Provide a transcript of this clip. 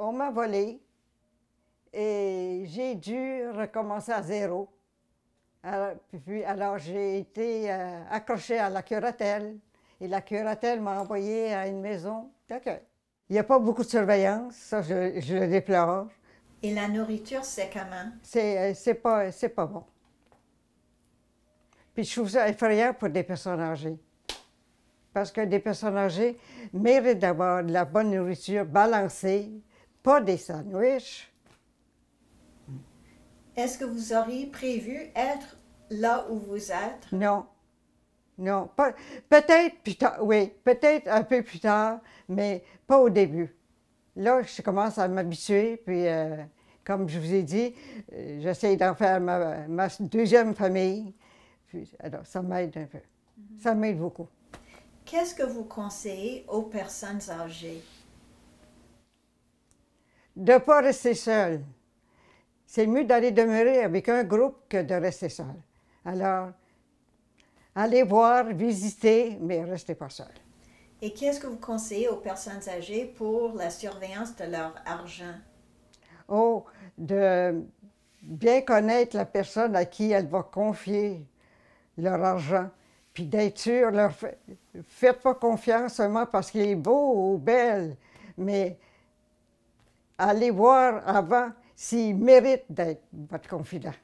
on m'a volé et j'ai dû recommencer à zéro. Alors, puis, alors j'ai été euh, accrochée à la curatelle et la curatelle m'a envoyée à une maison d'accueil. Il n'y a pas beaucoup de surveillance, ça je, le déplore. Et la nourriture, c'est comment? Euh, c'est, pas, c'est pas bon. Puis je trouve ça effrayant pour des personnes âgées. Parce que des personnes âgées méritent d'avoir de la bonne nourriture balancée, des sandwiches. Est-ce que vous auriez prévu être là où vous êtes? Non. Non. Peut-être plus tard, oui, peut-être un peu plus tard, mais pas au début. Là, je commence à m'habituer, puis euh, comme je vous ai dit, euh, j'essaie d'en faire ma, deuxième famille. alors, ça m'aide un peu. Mhm. Ça m'aide beaucoup. Qu'est-ce que vous conseillez aux personnes âgées? de ne pas rester seul. C'est mieux d'aller demeurer avec un groupe que de rester seul. Alors, allez voir, visitez, mais restez pas seul. Et qu'est-ce que vous conseillez aux personnes âgées pour la surveillance de leur argent? Oh, de bien connaître la personne à qui elle va confier leur argent, puis d'être sûr, leur faites pas confiance seulement parce qu'il est beau ou belle, mais aller voir avant s'il mérite d'être votre confident.